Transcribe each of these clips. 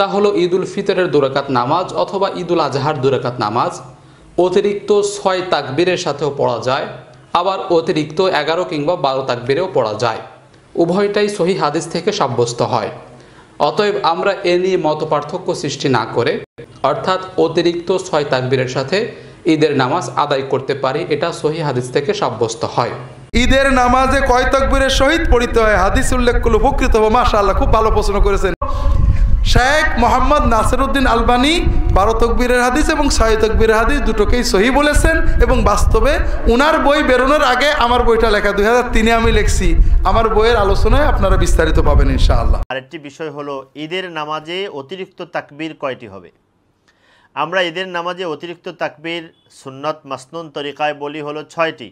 তা হলো ঈদ উল ফিতরের দুরাকাত নামাজ অথবা ঈদ উল আজহার দুরাকাত নামাজ অতিরিক্ত ছয় তাকবীরের সাথেও পড়া যায় আবার অতিরিক্ত এগারো কিংবা বারো তাকবীরেও পড়া যায় উভয়টাই সহি হাদিস থেকে সাব্যস্ত হয় অতএব আমরা এ নিয়ে মত পার্থক্য সৃষ্টি না করে অর্থাৎ অতিরিক্ত ছয় তাকবীরের সাথে ঈদের নামাজ আদায় করতে পারি এটা সহি হাদিস থেকে সাব্যস্ত হয় ঈদের নামাজে কয় তকবীরের সহিত পড়িতে হয় হাদিস উল্লেখ করলো উপকৃত হবো মাশাআল্লাহ খুব ভালো প্রশ্ন করেছেন শেখ মোহাম্মদ নাসিরউদ্দিন আলবানি বারো তকবীরের হাদিস এবং ছয় তকবীরের হাদিস দুটোকেই সহি বলেছেন এবং বাস্তবে উনার বই বেরোনোর আগে আমার বইটা লেখা দুই হাজার তিনে আমি লেখছি আমার বইয়ের আলোচনায় আপনারা বিস্তারিত পাবেন ইনশাআল্লাহ আরেকটি বিষয় হলো ঈদের নামাজে অতিরিক্ত তাকবীর কয়টি হবে আমরা ঈদের নামাজে অতিরিক্ত তাকবীর সুন্নত মাসনুন তরিকায় বলি হলো ছয়টি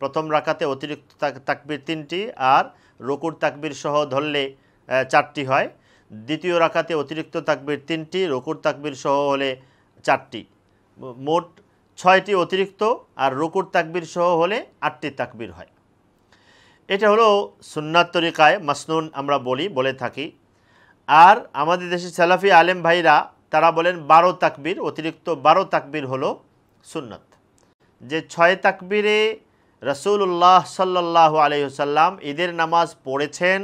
প্রথম রাখাতে অতিরিক্ত তাকবীর তিনটি আর রকুর তাকবীর সহ ধরলে চারটি হয় দ্বিতীয় রাখাতে অতিরিক্ত তাকবির তিনটি রকুর তাকবির সহ হলে চারটি মোট ছয়টি অতিরিক্ত আর রকুর তাকবির সহ হলে আটটি তাকবির হয় এটা হলো সুন্নাত তরিকায় মাসনুন আমরা বলি বলে থাকি আর আমাদের দেশে সালাফি আলেম ভাইরা তারা বলেন বারো তাকবির অতিরিক্ত বারো তাকবির হলো সুন্নাত যে ছয় তাকবিরে রসুল্লাহ সাল্লাহ আলহ্লাম ঈদের নামাজ পড়েছেন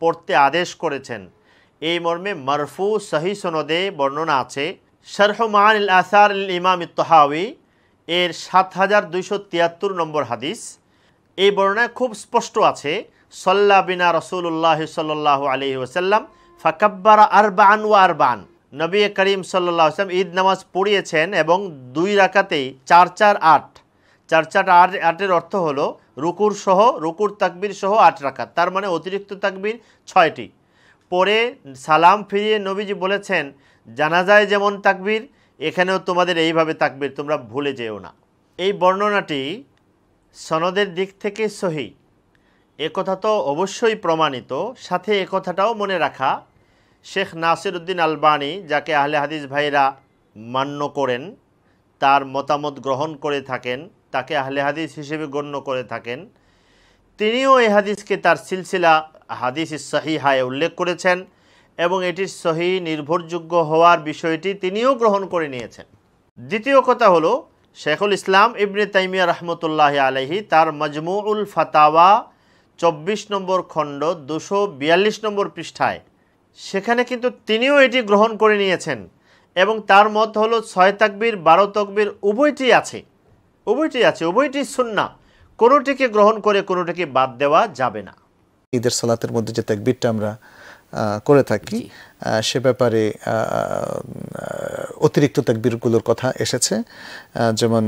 পড়তে আদেশ করেছেন এই মর্মে মারফু সহি সনদে বর্ণনা আছে শরহমান মাহানিল আসার ইমাম ইত্তহাউি এর সাত হাজার দুইশো তিয়াত্তর নম্বর হাদিস এই বর্ণনায় খুব স্পষ্ট আছে সল্লা বিনা রসুল্লাহ সাল্লাহ আলি ওসাল্লাম ফাকাব্বার আরবান ও আরবান নবী করিম সাল্লাহ আসলাম ঈদ নামাজ পড়িয়েছেন এবং দুই রাকাতেই চার চার আট চার চার আট আটের অর্থ হলো রুকুর সহ রুকুর তাকবির সহ আট রাকাত তার মানে অতিরিক্ত তাকবির ছয়টি পরে সালাম ফিরিয়ে নবীজি বলেছেন জানাজায় যেমন তাকবির এখানেও তোমাদের এইভাবে তাকবির তোমরা ভুলে যেও না এই বর্ণনাটি সনদের দিক থেকে সহি একথা তো অবশ্যই প্রমাণিত সাথে একথাটাও মনে রাখা শেখ নাসির উদ্দিন আলবানি যাকে আহলে হাদিস ভাইরা মান্য করেন তার মতামত গ্রহণ করে থাকেন তাকে আহলে হাদিস হিসেবে গণ্য করে থাকেন তিনিও এ হাদিসকে তার সিলসিলা হাদিস সহিহায় উল্লেখ করেছেন এবং এটির সহি নির্ভরযোগ্য হওয়ার বিষয়টি তিনিও গ্রহণ করে নিয়েছেন দ্বিতীয় কথা হলো শেখুল ইসলাম ইবনে তাইমিয়া রহমতুল্লাহ আলহি তার মজমুউল ফাতাওয়া চব্বিশ নম্বর খণ্ড দুশো বিয়াল্লিশ নম্বর পৃষ্ঠায় সেখানে কিন্তু তিনিও এটি গ্রহণ করে নিয়েছেন এবং তার মত হলো ছয় তাকবির বারো তকবির উভয়টি আছে উভয়টি আছে উভয়টি শূন্য কোনোটিকে গ্রহণ করে কোনোটিকে বাদ দেওয়া যাবে না ঈদের সালাতের মধ্যে যে তেকবিরটা আমরা করে থাকি সে ব্যাপারে অতিরিক্ত তাকবিরগুলোর কথা এসেছে যেমন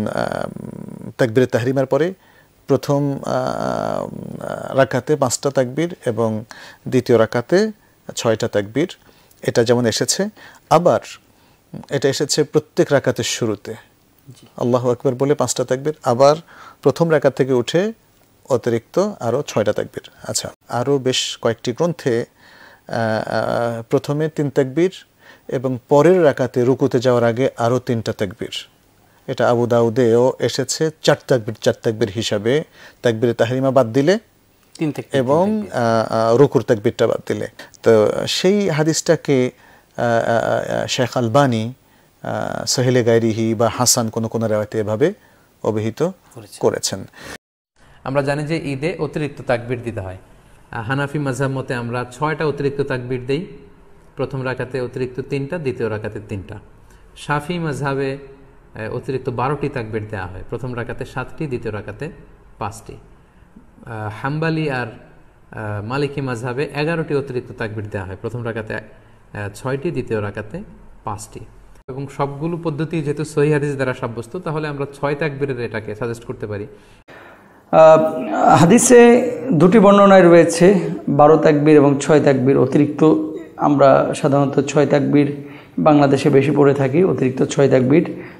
তেকবির তাহরিমার পরে প্রথম রাকাতে পাঁচটা তাকবির এবং দ্বিতীয় রাকাতে ছয়টা তাকবির এটা যেমন এসেছে আবার এটা এসেছে প্রত্যেক রাকাতের শুরুতে আল্লাহ আকবর বলে পাঁচটা তাকবির আবার প্রথম রাকাত থেকে উঠে অতিরিক্ত আরও ছয়টা তাকবির আচ্ছা আরও বেশ কয়েকটি গ্রন্থে প্রথমে তিন তাকবির এবং পরের রাকাতে রুকুতে যাওয়ার আগে আরও তিনটা তাকবির এটা আবু দাউদেও এসেছে চার তাকবির চার তাকবির হিসাবে তাকবির তাহরিমা বাদ দিলে এবং রুকুর তাকবিরটা বাদ দিলে তো সেই হাদিসটাকে শেখ আলবানী সহেলে গাইরিহি বা হাসান কোনো কোনো রেওয়াতে এভাবে অভিহিত করেছেন আমরা জানি যে ঈদে অতিরিক্ত তাকবির দিতে হয় হানাফি মাঝাব মতে আমরা ছয়টা অতিরিক্ত তাকবির দেই প্রথম রাখাতে অতিরিক্ত তিনটা দ্বিতীয় রাখাতে তিনটা সাফি মাঝাবে অতিরিক্ত বারোটি তাকবির দেওয়া হয় প্রথম রাখাতে সাতটি দ্বিতীয় রাখাতে পাঁচটি হাম্বালি আর মালিকি মাঝাবে এগারোটি অতিরিক্ত তাকবির দেওয়া হয় প্রথম রাখাতে ছয়টি দ্বিতীয় রাখাতে পাঁচটি এবং সবগুলো পদ্ধতি যেহেতু সহিহাদিস দ্বারা সাব্যস্ত তাহলে আমরা ছয় তাকবিরের এটাকে সাজেস্ট করতে পারি হাদিসে দুটি বর্ণনায় রয়েছে বারো তাকবির এবং ছয় তাকবির অতিরিক্ত আমরা সাধারণত ছয় তাকবির বাংলাদেশে বেশি পড়ে থাকি অতিরিক্ত ছয় তাকবীর